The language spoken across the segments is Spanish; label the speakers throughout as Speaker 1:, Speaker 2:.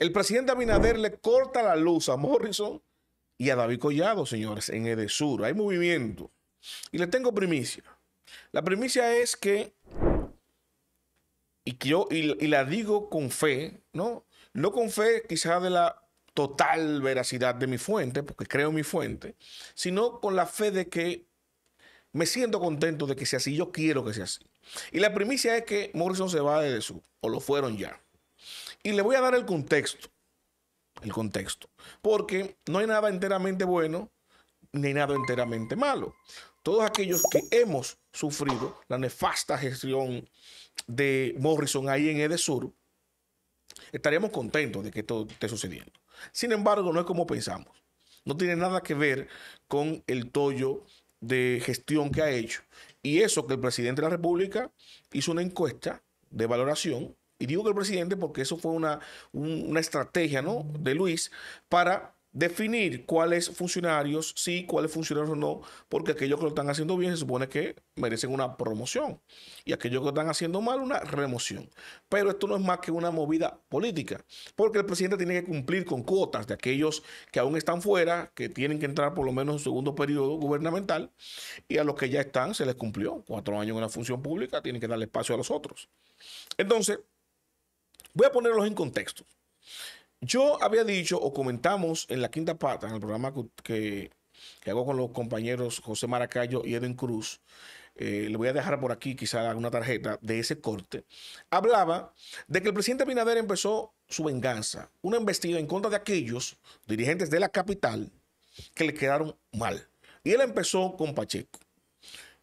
Speaker 1: El presidente Abinader le corta la luz a Morrison y a David Collado, señores, en Edesur. Hay movimiento. Y le tengo primicia. La primicia es que, y, yo, y, la digo con fe, ¿no? No con fe quizá de la total veracidad de mi fuente, porque creo en mi fuente, sino con la fe de que me siento contento de que sea así, yo quiero que sea así. Y la primicia es que Morrison se va de Edesur, o lo fueron ya. Y le voy a dar el contexto. El contexto. Porque no hay nada enteramente bueno ni nada enteramente malo. Todos aquellos que hemos sufrido la nefasta gestión de Morrison ahí en Edesur, estaríamos contentos de que esto esté sucediendo. Sin embargo, no es como pensamos. No tiene nada que ver con el tollo de gestión que ha hecho. Y eso que el presidente de la República hizo una encuesta de valoración y digo que el presidente porque eso fue una, una estrategia ¿no? de Luis para definir cuáles funcionarios sí, cuáles funcionarios no, porque aquellos que lo están haciendo bien se supone que merecen una promoción y aquellos que lo están haciendo mal una remoción. Pero esto no es más que una movida política, porque el presidente tiene que cumplir con cuotas de aquellos que aún están fuera, que tienen que entrar por lo menos en segundo periodo gubernamental, y a los que ya están se les cumplió. Cuatro años en la función pública, tienen que darle espacio a los otros. Entonces, Voy a ponerlos en contexto. Yo había dicho o comentamos en la quinta parte, en el programa que, hago con los compañeros José Maracayo y Eden Cruz, eh, le voy a dejar por aquí quizá alguna tarjeta de ese corte, hablaba de que el presidente Binader empezó su venganza, una embestida en contra de aquellos dirigentes de la capital que le quedaron mal. Y él empezó con Pacheco.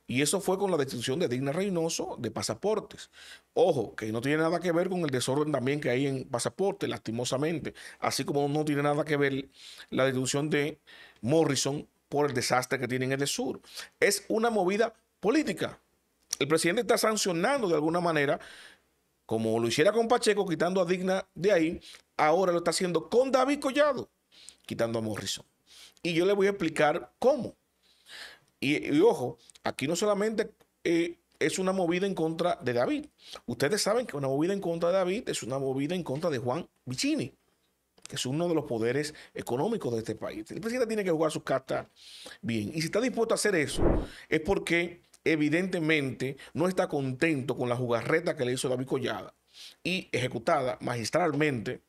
Speaker 1: Y eso fue con la destitución de Digna Reynoso de pasaportes. Ojo, que no tiene nada que ver con el desorden también que hay en pasaportes, lastimosamente. Así como no tiene nada que ver la destitución de Morrison por el desastre que tiene en el sur. Es una movida política. El presidente está sancionando de alguna manera, como lo hiciera con Pacheco, quitando a Digna de ahí, ahora lo está haciendo con David Collado, quitando a Morrison. Y yo le voy a explicar cómo. Y, ojo, aquí no solamente eh, es una movida en contra de David. Ustedes saben que una movida en contra de David es una movida en contra de Juan Vicini, que es uno de los poderes económicos de este país. El presidente tiene que jugar sus cartas bien. Y si está dispuesto a hacer eso, es porque evidentemente no está contento con la jugarreta que le hizo David Collada y ejecutada magistralmente,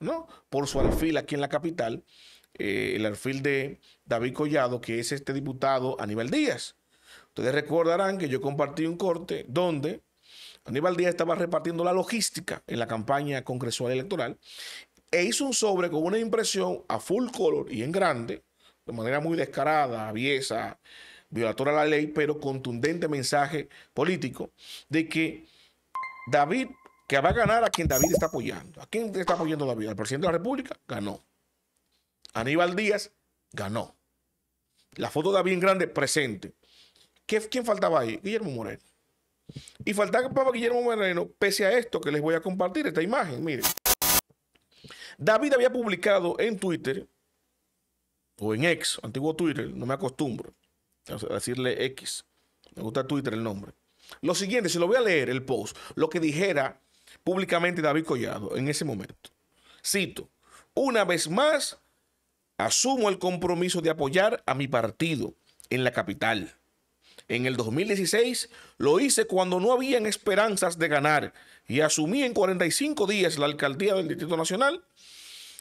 Speaker 1: ¿no? Por su alfil aquí en la capital eh, el alfil de David Collado, que es este diputado Aníbal Díaz. Ustedes recordarán que yo compartí un corte donde Aníbal Díaz estaba repartiendo la logística en la campaña congresual electoral e hizo un sobre con una impresión a full color y en grande, de manera muy descarada, aviesa, violadora de la ley, pero contundente mensaje político de que David, que va a ganar a quien David está apoyando. ¿A quién está apoyando David? ¿Al presidente de la República? Ganó. Aníbal Díaz ganó. La foto da bien grande, presente. ¿Quién faltaba ahí? Guillermo Moreno. Y faltaba Guillermo Moreno, pese a esto que les voy a compartir, esta imagen, miren. David había publicado en Twitter, o en ex, antiguo Twitter, no me acostumbro a decirle X, me gusta Twitter el nombre. Lo siguiente, se lo voy a leer el post, lo que dijera públicamente David Collado en ese momento. Cito, una vez más, asumo el compromiso de apoyar a mi partido en la capital. En el 2016 lo hice cuando no habían esperanzas de ganar y asumí en 45 días la alcaldía del Distrito Nacional.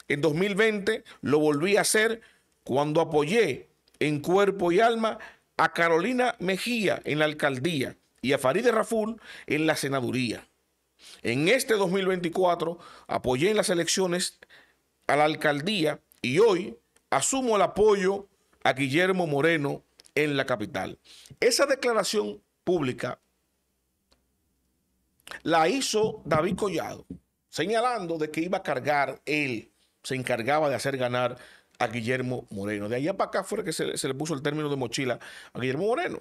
Speaker 1: En 2020 lo volví a hacer cuando apoyé en cuerpo y alma a Carolina Mejía en la alcaldía y a Farideh Raful en la senaduría. En este 2024 apoyé en las elecciones a la alcaldía y hoy asumo el apoyo a Guillermo Moreno en la capital. Esa declaración pública la hizo David Collado, señalando de que iba a cargar él, se encargaba de hacer ganar a Guillermo Moreno. De allá para acá fue que se, le puso el término de mochila a Guillermo Moreno,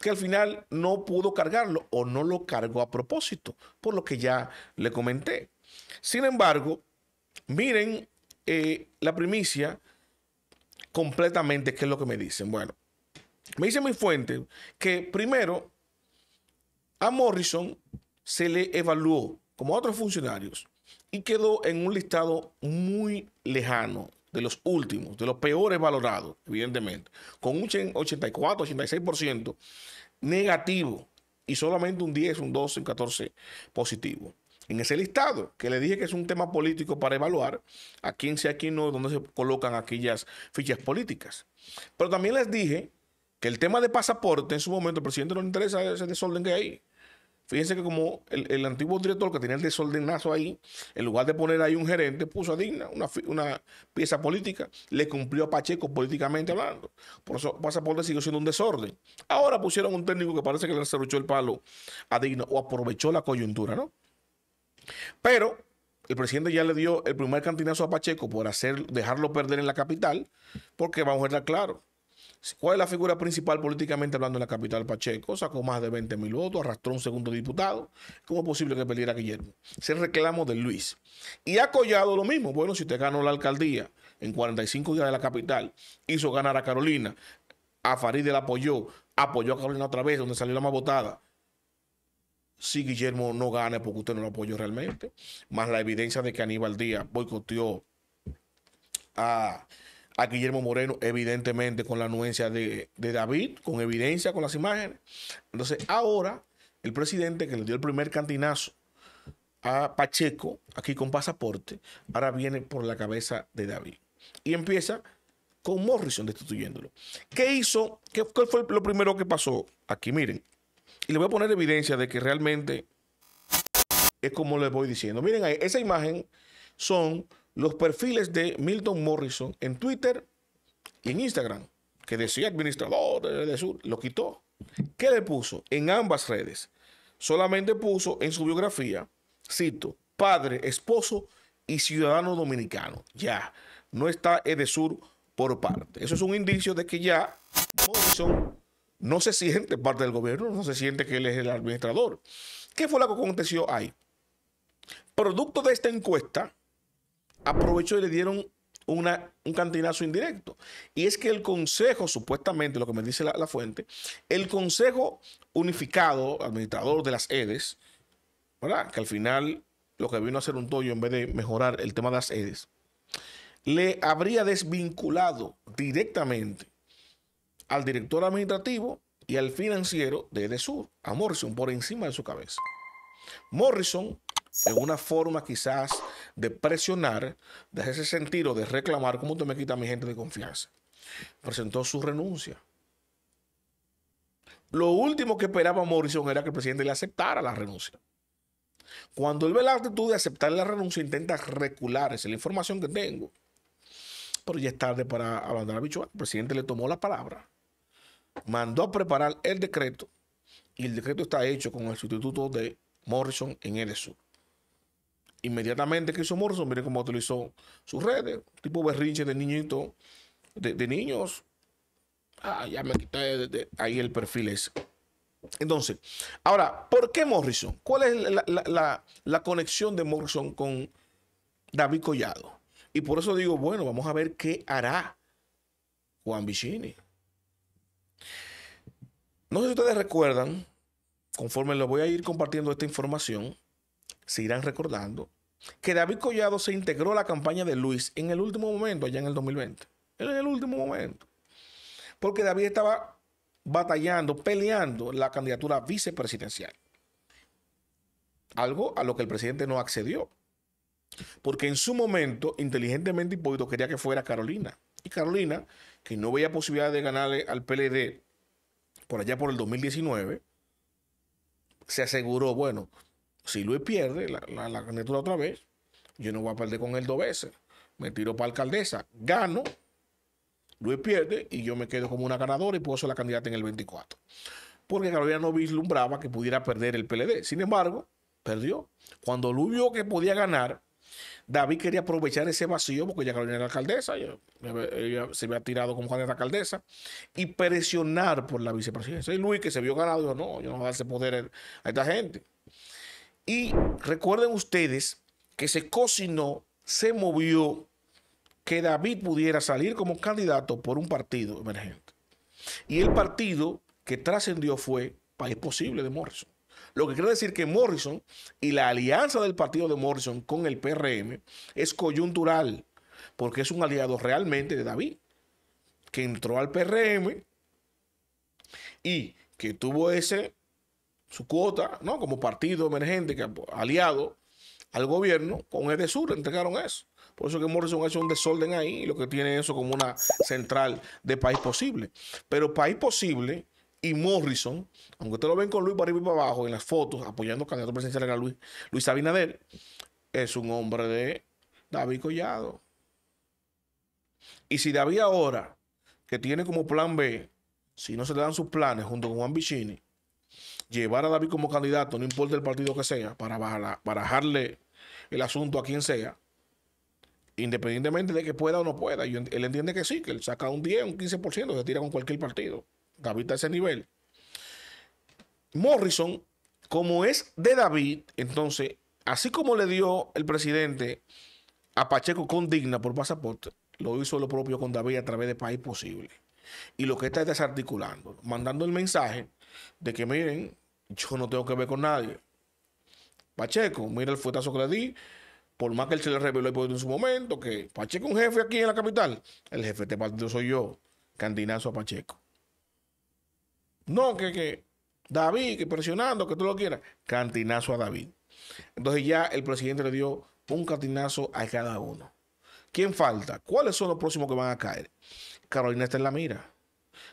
Speaker 1: que al final no pudo cargarlo o no lo cargó a propósito, por lo que ya le comenté. Sin embargo, miren eh, la primicia completamente qué es lo que me dicen. Bueno, me dice mi fuente que primero a Morrison se le evaluó como a otros funcionarios y quedó en un listado muy lejano de los últimos, de los peores valorados, evidentemente, con un 84, 86% negativo y solamente un 10, un 12, un 14 positivo en ese listado, que le dije que es un tema político para evaluar a quién sea, a quién no, dónde se colocan aquellas fichas políticas. Pero también les dije que el tema de pasaporte, en su momento, el presidente no le interesa ese desorden que hay. Fíjense que como el, antiguo director que tenía el desordenazo ahí, en lugar de poner ahí un gerente, puso a Digna una, pieza política, le cumplió a Pacheco políticamente hablando. Por eso Pasaporte siguió siendo un desorden. Ahora pusieron un técnico que parece que le cerruchó el palo a Digna o aprovechó la coyuntura, ¿no? Pero el presidente ya le dio el primer cantinazo a Pacheco por hacer, dejarlo perder en la capital, porque vamos a estar claro. ¿Cuál es la figura principal políticamente hablando en la capital Pacheco? Sacó más de 20 mil votos, arrastró un segundo diputado. ¿Cómo es posible que perdiera a Guillermo? Ese reclamo de Luis. Y ha collado lo mismo. Bueno, si usted ganó la alcaldía en 45 días de la capital, hizo ganar a Carolina, a Farid la apoyó, apoyó a Carolina otra vez, donde salió la más votada si Guillermo no gana porque usted no lo apoyó realmente, más la evidencia de que Aníbal Díaz boicoteó a, Guillermo Moreno, evidentemente con la anuencia de, David, con evidencia, con las imágenes. Entonces, ahora el presidente que le dio el primer cantinazo a Pacheco, aquí con pasaporte, ahora viene por la cabeza de David. Y empieza con Morrison destituyéndolo. ¿Qué hizo? qué fue lo primero que pasó? Aquí miren. Y le voy a poner evidencia de que realmente es como les voy diciendo. Miren ahí, esa imagen son los perfiles de Milton Morrison en Twitter y en Instagram, que decía administrador de Sur, lo quitó. ¿Qué le puso? En ambas redes. Solamente puso en su biografía, cito, padre, esposo y ciudadano dominicano. Ya, no está Edesur por parte. Eso es un indicio de que ya Morrison no se siente parte del gobierno, no se siente que él es el administrador. ¿Qué fue lo que aconteció ahí? Producto de esta encuesta, aprovechó y le dieron un cantinazo indirecto. Y es que el Consejo, supuestamente, lo que me dice la, fuente, el Consejo Unificado, administrador de las EDES, ¿verdad? que al final lo que vino a hacer un toyo en vez de mejorar el tema de las EDES, le habría desvinculado directamente al director administrativo y al financiero de Edesur, a Morrison, por encima de su cabeza. Morrison, en una forma quizás de presionar, de ese sentido, de reclamar, ¿cómo te me quita mi gente de confianza? Presentó su renuncia. Lo último que esperaba Morrison era que el presidente le aceptara la renuncia. Cuando él ve la actitud de aceptar la renuncia, intenta recular, esa la información que tengo. Pero ya es tarde para abandonar a El presidente le tomó la palabra mandó a preparar el decreto y el decreto está hecho con el sustituto de Morrison en el sur. Inmediatamente que hizo Morrison, miren cómo utilizó sus redes, tipo berrinche de niñito de, niños. Ah, ya me quité de, ahí el perfil ese. Entonces, ahora, ¿por qué Morrison? ¿Cuál es la, conexión de Morrison con David Collado? Y por eso digo, bueno, vamos a ver qué hará Juan Vicini. No sé si ustedes recuerdan, conforme les voy a ir compartiendo esta información, se irán recordando que David Collado se integró a la campaña de Luis en el último momento, allá en el 2020. En el último momento. Porque David estaba batallando, peleando la candidatura vicepresidencial. Algo a lo que el presidente no accedió. Porque en su momento, inteligentemente, Hipólito quería que fuera Carolina. Y Carolina, que no veía posibilidad de ganarle al PLD por allá por el 2019, se aseguró, bueno, si Luis pierde la, candidatura otra vez, yo no voy a perder con él dos veces. Me tiro para alcaldesa, gano, Luis pierde y yo me quedo como una ganadora y puedo ser la candidata en el 24. Porque Carolina no vislumbraba que pudiera perder el PLD. Sin embargo, perdió. Cuando Luis vio que podía ganar, David quería aprovechar ese vacío porque ya Carolina era alcaldesa, se había tirado como la alcaldesa, y presionar por la vicepresidencia. Y Luis, que se vio ganado, dijo, no, yo no voy a darse poder a esta gente. Y recuerden ustedes que se cocinó, se movió que David pudiera salir como candidato por un partido emergente. Y el partido que trascendió fue País Posible de Morrison. Lo que quiere decir que Morrison y la alianza del partido de Morrison con el PRM es coyuntural, porque es un aliado realmente de David, que entró al PRM y que tuvo ese su cuota, ¿no? Como partido emergente, que, aliado al gobierno, con e sur, entregaron eso. Por eso que Morrison ha hecho un desorden ahí y lo que tiene eso como una central de país posible. Pero país posible y Morrison, aunque usted lo ven con Luis para arriba y para abajo en las fotos, apoyando candidato presidencial a Luis, Luis Abinader, es un hombre de David Collado. Y si David ahora, que tiene como plan B, si no se le dan sus planes junto con Juan Bicini, llevar a David como candidato, no importa el partido que sea, para barajarle el asunto a quien sea, independientemente de que pueda o no pueda, él entiende que sí, que él saca un 10, un 15%, se tira con cualquier partido. David está a ese nivel. Morrison, como es de David, entonces, así como le dio el presidente a Pacheco con digna por pasaporte, lo hizo lo propio con David a través de País Posible. Y lo que está desarticulando, mandando el mensaje de que miren, yo no tengo que ver con nadie. Pacheco, mira el fuetazo que le di, por más que él se le reveló en su momento, que Pacheco es un jefe aquí en la capital, el jefe de este partido soy yo, candinazo a Pacheco. No, que, que David, que presionando, que tú lo quieras. Cantinazo a David. Entonces ya el presidente le dio un cantinazo a cada uno. ¿Quién falta? ¿Cuáles son los próximos que van a caer? Carolina está en la mira.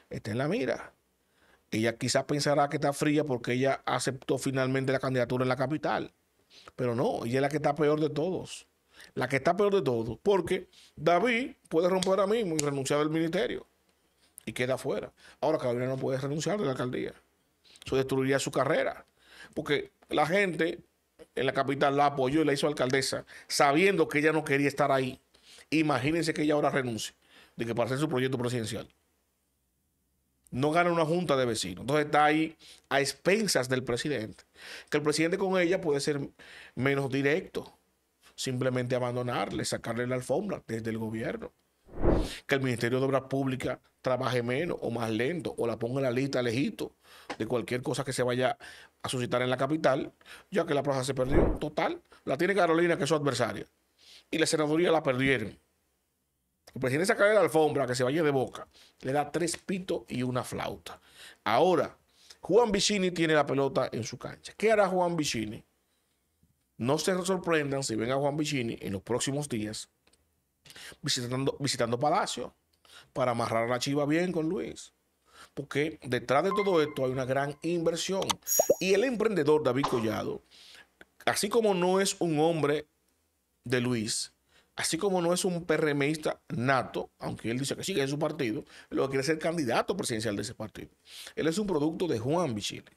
Speaker 1: Está en la mira. Ella quizás pensará que está fría porque ella aceptó finalmente la candidatura en la capital. Pero no, ella es la que está peor de todos. La que está peor de todos. Porque David puede romper ahora mismo y renunciar al ministerio y queda afuera. Ahora Carolina no puede renunciar de la alcaldía. Eso destruiría su carrera. Porque la gente en la capital la apoyó y la hizo alcaldesa, sabiendo que ella no quería estar ahí. Imagínense que ella ahora renuncie de que para hacer su proyecto presidencial. No gana una junta de vecinos. Entonces está ahí a expensas del presidente. Que el presidente con ella puede ser menos directo. Simplemente abandonarle, sacarle la alfombra desde el gobierno. Que el Ministerio de Obras Públicas trabaje menos o más lento o la ponga en la lista lejito de cualquier cosa que se vaya a suscitar en la capital, ya que la plaza se perdió. Total, la tiene Carolina, que es su adversaria. Y la senaduría la perdieron. El presidente saca de la alfombra que se vaya de boca. Le da tres pitos y una flauta. Ahora, Juan Vicini tiene la pelota en su cancha. ¿Qué hará Juan Vicini? No se sorprendan si ven a Juan Vicini en los próximos días visitando, visitando Palacio para amarrar la chiva bien con Luis. Porque detrás de todo esto hay una gran inversión. Y el emprendedor David Collado, así como no es un hombre de Luis, así como no es un PRMista nato, aunque él dice que sí, que es su partido, lo que quiere ser candidato presidencial de ese partido. Él es un producto de Juan Bichile.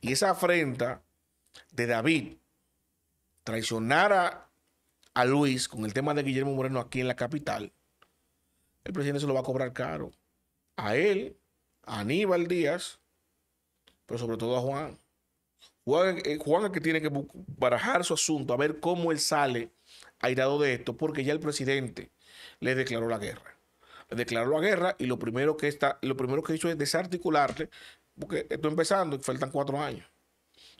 Speaker 1: Y esa afrenta de David traicionar a, a Luis con el tema de Guillermo Moreno aquí en la capital, el presidente se lo va a cobrar caro. A él, a Aníbal Díaz, pero sobre todo a Juan. Juan, eh, es que tiene que barajar su asunto, a ver cómo él sale airado de esto, porque ya el presidente le declaró la guerra. Le declaró la guerra y lo primero que, está, lo primero que hizo es desarticularle, porque estoy empezando y faltan cuatro años.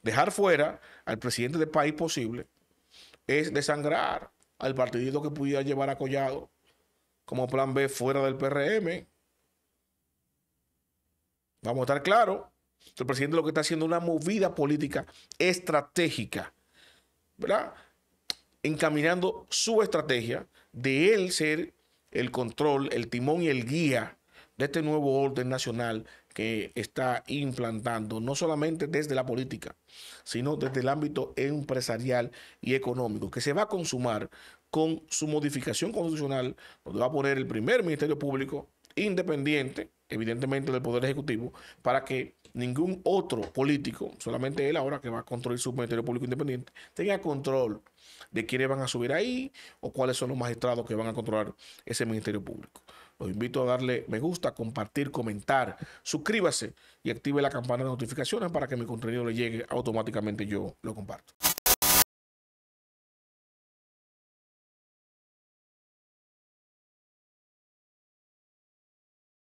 Speaker 1: Dejar fuera al presidente del país posible es desangrar al partido que pudiera llevar a Collado como plan B fuera del PRM. Vamos a estar claros. El presidente lo que está haciendo es una movida política estratégica, ¿verdad? Encaminando su estrategia de él ser el control, el timón y el guía de este nuevo orden nacional que está implantando, no solamente desde la política, sino desde el ámbito empresarial y económico, que se va a consumar con su modificación constitucional, donde va a poner el primer Ministerio Público independiente, evidentemente del Poder Ejecutivo, para que ningún otro político, solamente él ahora que va a controlar su Ministerio Público independiente, tenga control de quiénes van a subir ahí o cuáles son los magistrados que van a controlar ese Ministerio Público. Los invito a darle me gusta, compartir, comentar, suscríbase y active la campana de notificaciones para que mi contenido le llegue automáticamente yo lo comparto.